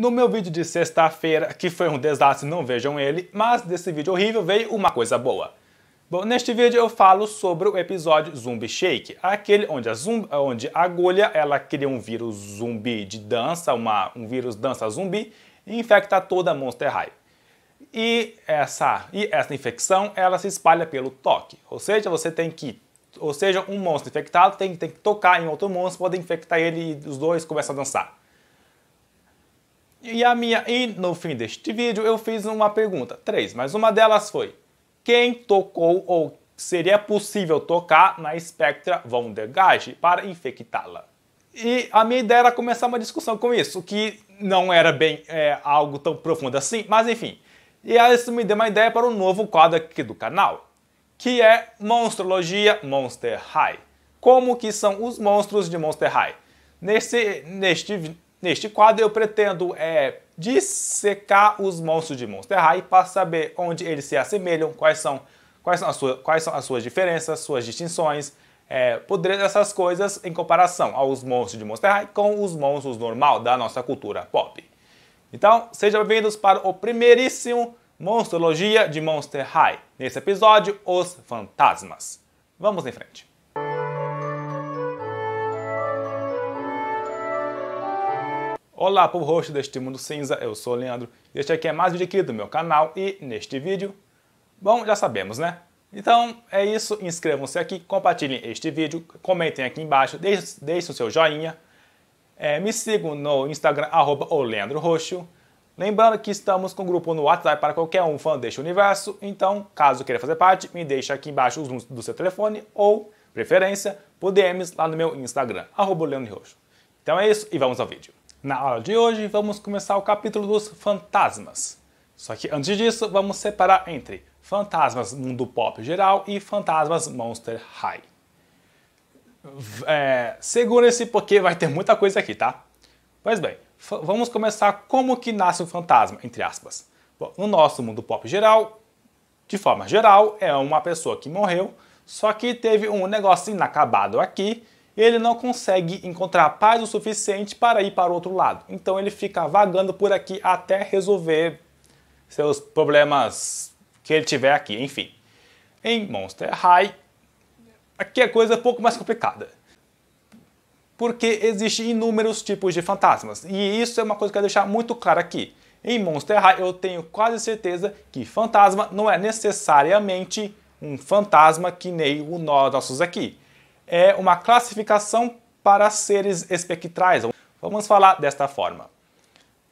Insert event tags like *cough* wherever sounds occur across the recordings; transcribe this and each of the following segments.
No meu vídeo de sexta-feira, que foi um desastre, não vejam ele, mas desse vídeo horrível veio uma coisa boa. Bom, neste vídeo eu falo sobre o episódio Zumbi Shake, aquele onde a, zumbi, onde a agulha ela cria um vírus zumbi de dança, uma, um vírus dança zumbi, e infecta toda a Monster High. E essa, e essa infecção ela se espalha pelo toque, ou seja, você tem que ou seja, um monstro infectado tem, tem que tocar em outro monstro, pode infectar ele e os dois começam a dançar. E, a minha, e no fim deste vídeo eu fiz uma pergunta, três, mas uma delas foi: quem tocou ou seria possível tocar na Spectra von der Gage para infectá-la? E a minha ideia era começar uma discussão com isso, que não era bem é, algo tão profundo assim, mas enfim. E aí isso me deu uma ideia para um novo quadro aqui do canal, que é Monstrologia Monster High. Como que são os monstros de Monster High? Nesse, neste Neste quadro eu pretendo é, dissecar os monstros de Monster High para saber onde eles se assemelham, quais são, quais são, suas quais são as suas diferenças, suas distinções, é, poder dessas coisas em comparação aos monstros de Monster High com os monstros normal da nossa cultura pop. Então, sejam bem-vindos para o primeiríssimo Monstrologia de Monster High. Nesse episódio, os fantasmas. Vamos em frente. Olá, povo roxo deste mundo cinza, eu sou o Leandro e este aqui é mais um vídeo aqui do meu canal e neste vídeo, bom, já sabemos, né? Então é isso, inscrevam-se aqui, compartilhem este vídeo, comentem aqui embaixo, deixem, o seu joinha, é, me sigam no Instagram, arroba o Leandro Roxo. Lembrando que estamos com um grupo no WhatsApp para qualquer um fã deste universo, então caso queira fazer parte, me deixe aqui embaixo os números do seu telefone ou, preferência, por DMs lá no meu Instagram, arroba o Leandro Roxo. Então é isso e vamos ao vídeo. Na aula de hoje, vamos começar o capítulo dos fantasmas. Só que antes disso, vamos separar entre fantasmas mundo pop geral e fantasmas Monster High. É, se porque vai ter muita coisa aqui, tá? Pois bem, vamos começar como que nasce o fantasma, entre aspas. Bom, no nosso mundo pop geral, de forma geral, é uma pessoa que morreu, só que teve um negócio inacabado aqui ele não consegue encontrar paz o suficiente para ir para o outro lado. Então ele fica vagando por aqui até resolver seus problemas que ele tiver aqui, enfim. Em Monster High, aqui a coisa é um pouco mais complicada. Porque existem inúmeros tipos de fantasmas, e isso é uma coisa que eu quero deixar muito claro aqui. Em Monster High, eu tenho quase certeza que fantasma não é necessariamente um fantasma que nem nós nossos aqui é uma classificação para seres espectrais. Vamos falar desta forma.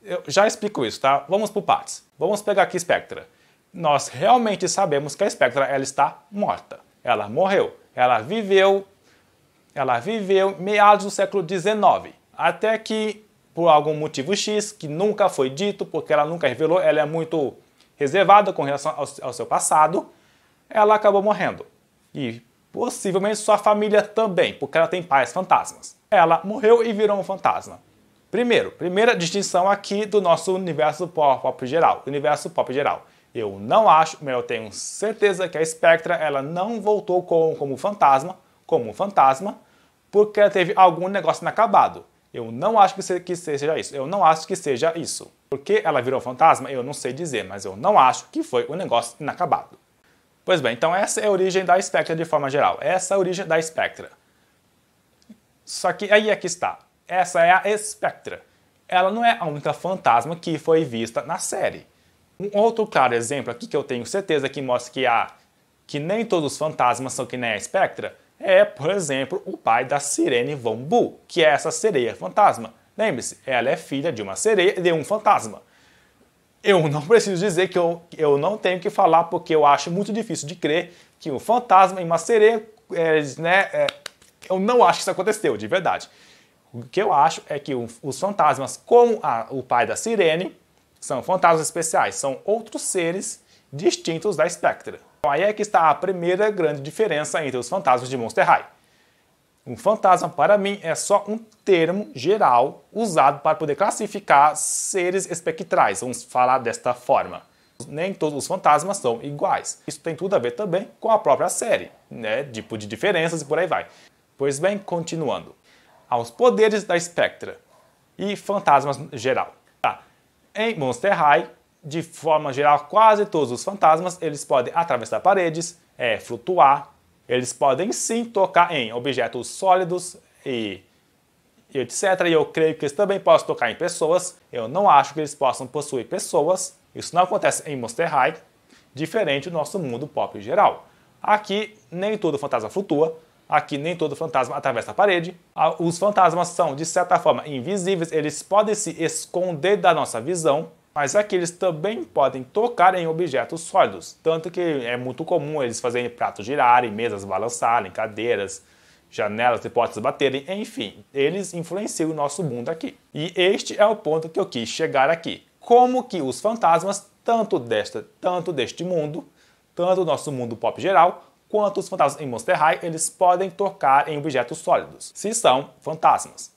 Eu já explico isso, tá? Vamos por partes. Vamos pegar aqui Spectra. Nós realmente sabemos que a Spectra ela está morta. Ela morreu. Ela viveu. Ela viveu meados do século XIX. Até que, por algum motivo X, que nunca foi dito, porque ela nunca revelou, ela é muito reservada com relação ao, ao seu passado, ela acabou morrendo. E Possivelmente sua família também, porque ela tem pais fantasmas. Ela morreu e virou um fantasma. Primeiro, primeira distinção aqui do nosso universo pop, pop geral, universo pop geral. Eu não acho, mas eu tenho certeza que a Spectra ela não voltou com, como fantasma, como fantasma, porque ela teve algum negócio inacabado. Eu não acho que, se, que seja isso. Eu não acho que seja isso. Porque ela virou fantasma, eu não sei dizer, mas eu não acho que foi um negócio inacabado. Pois bem, então essa é a origem da Spectra de forma geral. Essa é a origem da Spectra. Só que aí é que está. Essa é a Spectra. Ela não é a única fantasma que foi vista na série. Um outro claro exemplo aqui que eu tenho certeza que mostra que há que nem todos os fantasmas são que nem a Spectra é, por exemplo, o pai da Sirene Von Bu, que é essa sereia fantasma. Lembre-se, ela é filha de uma sereia e de um fantasma. Eu não *laughs* preciso dizer que eu, eu não tenho que falar, porque eu acho muito difícil de crer que um fantasma em uma sereia, é, né, é, eu não acho que isso aconteceu, de verdade. O que eu acho é que um, os fantasmas, como a, o pai da Sirene, são fantasmas especiais, são outros seres distintos da Spectra. Então aí é que está a primeira grande diferença entre os fantasmas de Monster High. Um fantasma, para mim, é só um termo geral usado para poder classificar seres espectrais, vamos falar desta forma. Nem todos os fantasmas são iguais. Isso tem tudo a ver também com a própria série, né? Tipo de diferenças e por aí vai. Pois bem, continuando. Aos poderes da Spectra e fantasmas geral. Tá. Em Monster High, de forma geral, quase todos os fantasmas eles podem atravessar paredes, é, flutuar, eles podem sim tocar em objetos sólidos e etc. E eu creio que eles também possam tocar em pessoas. Eu não acho que eles possam possuir pessoas. Isso não acontece em Monster High, diferente do nosso mundo pop em geral. Aqui nem todo fantasma flutua, aqui nem todo fantasma atravessa a parede. Os fantasmas são, de certa forma, invisíveis, eles podem se esconder da nossa visão, mas aqui é eles também podem tocar em objetos sólidos, tanto que é muito comum eles fazerem pratos girarem, mesas balançarem, cadeiras, janelas e portas baterem, enfim, eles influenciam o nosso mundo aqui. E este é o ponto que eu quis chegar aqui. Como que os fantasmas, tanto desta, tanto deste mundo, tanto do nosso mundo pop geral, quanto os fantasmas em Monster High, eles podem tocar em objetos sólidos, se são fantasmas.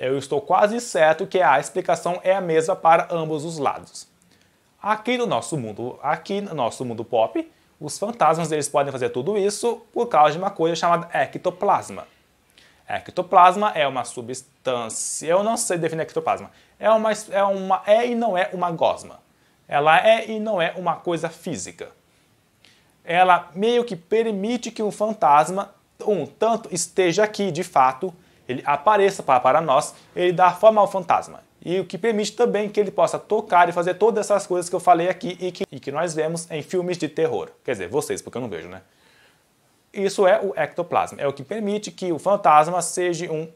Eu estou quase certo que a explicação é a mesma para ambos os lados. Aqui no nosso mundo, aqui no nosso mundo pop, os fantasmas eles podem fazer tudo isso por causa de uma coisa chamada ectoplasma. Ectoplasma é uma substância, eu não sei definir ectoplasma. É uma é uma é e não é uma gosma. Ela é e não é uma coisa física. Ela meio que permite que um fantasma um tanto esteja aqui de fato, ele apareça para nós, ele dá forma ao fantasma. E o que permite também que ele possa tocar e fazer todas essas coisas que eu falei aqui e que, e que nós vemos em filmes de terror. Quer dizer, vocês, porque eu não vejo, né? Isso é o ectoplasma, é o que permite que o fantasma seja um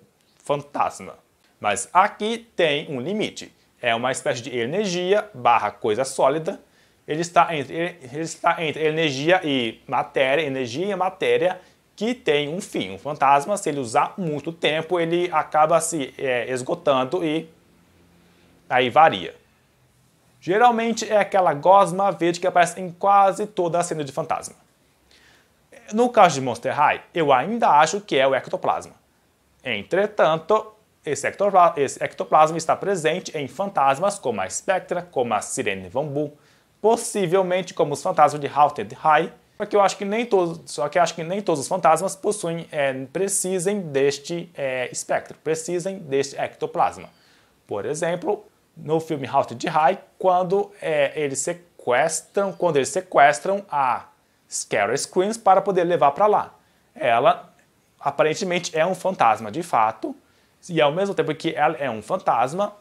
fantasma. Mas aqui tem um limite. É uma espécie de energia barra coisa sólida. Ele está entre, ele está entre energia e matéria, energia e matéria, que tem um fim. Um fantasma, se ele usar muito tempo, ele acaba se é, esgotando e aí varia. Geralmente é aquela gosma verde que aparece em quase toda a cena de fantasma. No caso de Monster High, eu ainda acho que é o ectoplasma. Entretanto, esse ectoplasma, esse ectoplasma está presente em fantasmas como a Spectra, como a Sirene Van possivelmente como os fantasmas de Haunted High só que eu acho que nem todos, só que acho que nem todos os fantasmas possuem, é, precisem deste é, espectro, precisem deste ectoplasma. Por exemplo, no filme Haunted High, quando é, eles sequestram, quando eles sequestram a Scary Screams para poder levar para lá. Ela aparentemente é um fantasma de fato, e ao mesmo tempo que ela é um fantasma,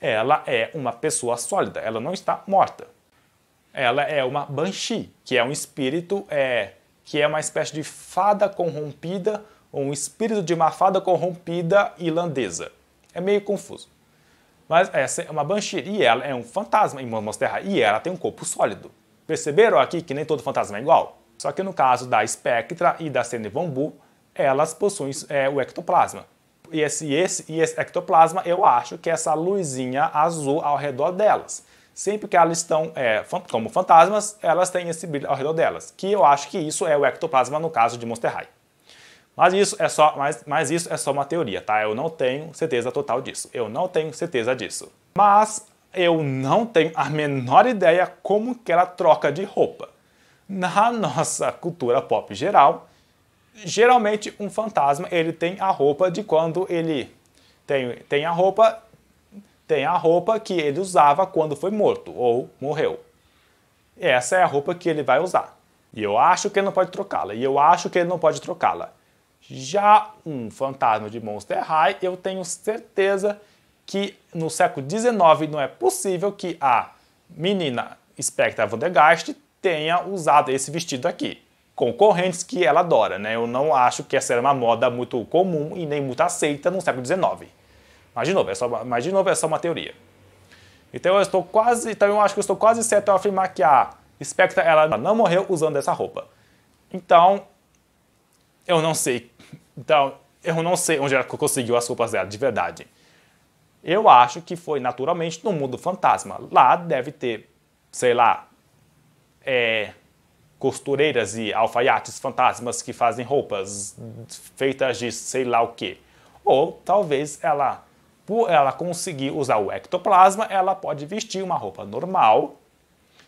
ela é uma pessoa sólida, ela não está morta. Ela é uma banshee, que é um espírito, é, que é uma espécie de fada corrompida, um espírito de uma fada corrompida irlandesa. É meio confuso. Mas essa é uma banshee e ela é um fantasma em Monsterra e ela tem um corpo sólido. Perceberam aqui que nem todo fantasma é igual? Só que no caso da Spectra e da Cenevambu, elas possuem é, o ectoplasma. E esse, esse, e esse ectoplasma, eu acho que é essa luzinha azul ao redor delas sempre que elas estão é, como fantasmas, elas têm esse brilho ao redor delas, que eu acho que isso é o ectoplasma no caso de Monster High. Mas isso é só, mas, mas isso é só uma teoria, tá? Eu não tenho certeza total disso. Eu não tenho certeza disso. Mas eu não tenho a menor ideia como que ela troca de roupa. Na nossa cultura pop geral, geralmente um fantasma ele tem a roupa de quando ele tem, tem a roupa tem a roupa que ele usava quando foi morto ou morreu. Essa é a roupa que ele vai usar. E eu acho que ele não pode trocá-la. E eu acho que ele não pode trocá-la. Já um fantasma de Monster High, eu tenho certeza que no século XIX não é possível que a menina Spectra Vandegast tenha usado esse vestido aqui. Concorrentes que ela adora, né? Eu não acho que essa era uma moda muito comum e nem muito aceita no século XIX. Mas de novo, é só, mas de novo é só uma teoria. Então eu estou quase, então eu acho que eu estou quase certo ao afirmar que a Spectre ela não morreu usando essa roupa. Então eu não sei, então eu não sei onde ela conseguiu as roupas dela de verdade. Eu acho que foi naturalmente no mundo fantasma. Lá deve ter, sei lá, é, costureiras e alfaiates fantasmas que fazem roupas feitas de sei lá o que. Ou talvez ela por ela conseguir usar o ectoplasma, ela pode vestir uma roupa normal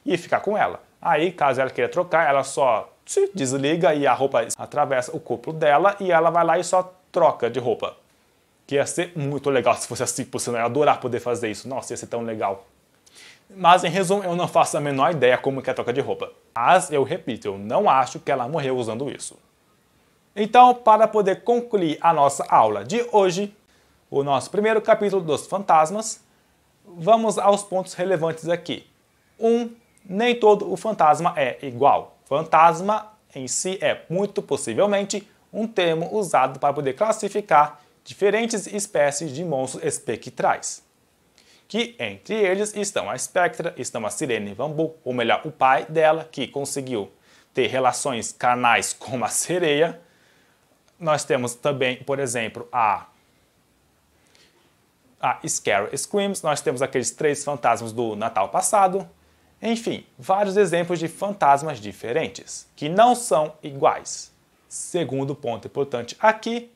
e ficar com ela. Aí, caso ela queira trocar, ela só se desliga e a roupa atravessa o corpo dela e ela vai lá e só troca de roupa. Que ia ser muito legal se fosse assim, por sinal. ia adorar poder fazer isso. Nossa, ia ser tão legal. Mas em resumo, eu não faço a menor ideia como que é a troca de roupa. Mas eu repito, eu não acho que ela morreu usando isso. Então, para poder concluir a nossa aula de hoje, o nosso primeiro capítulo dos fantasmas, vamos aos pontos relevantes aqui. 1. Um, nem todo o fantasma é igual. Fantasma em si é, muito possivelmente, um termo usado para poder classificar diferentes espécies de monstros espectrais. Que entre eles estão a Spectra, estão a Sirene Bambu, ou melhor, o pai dela, que conseguiu ter relações carnais com a sereia. Nós temos também, por exemplo, a a Scare Screams, nós temos aqueles três fantasmas do Natal passado. Enfim, vários exemplos de fantasmas diferentes, que não são iguais. Segundo ponto importante aqui,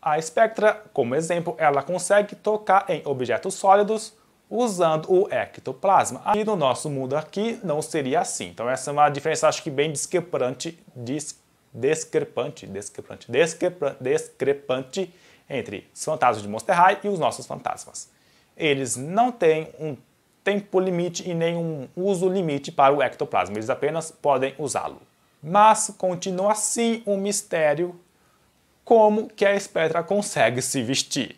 a Spectra, como exemplo, ela consegue tocar em objetos sólidos usando o ectoplasma. E no nosso mundo aqui não seria assim. Então essa é uma diferença acho que bem discrepante, dis, discrepante, discrepante, discrepante, discrepante entre os fantasmas de Monster High e os nossos fantasmas. Eles não têm um tempo limite e nenhum uso limite para o ectoplasma, eles apenas podem usá-lo. Mas continua assim um mistério como que a Espectra consegue se vestir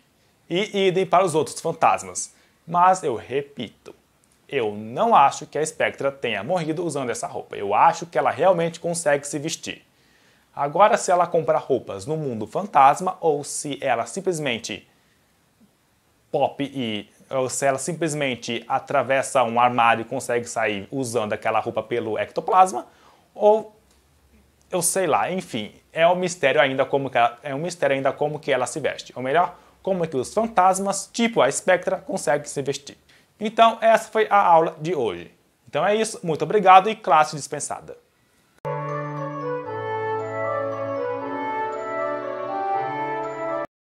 e idem para os outros fantasmas. Mas eu repito, eu não acho que a Espectra tenha morrido usando essa roupa. Eu acho que ela realmente consegue se vestir. Agora, se ela comprar roupas no mundo fantasma ou se ela simplesmente pop e ou se ela simplesmente atravessa um armário e consegue sair usando aquela roupa pelo ectoplasma, ou eu sei lá, enfim, é um mistério ainda como que ela, é um mistério ainda como que ela se veste, ou melhor, como é que os fantasmas, tipo a Spectra, conseguem se vestir. Então, essa foi a aula de hoje. Então é isso, muito obrigado e classe dispensada.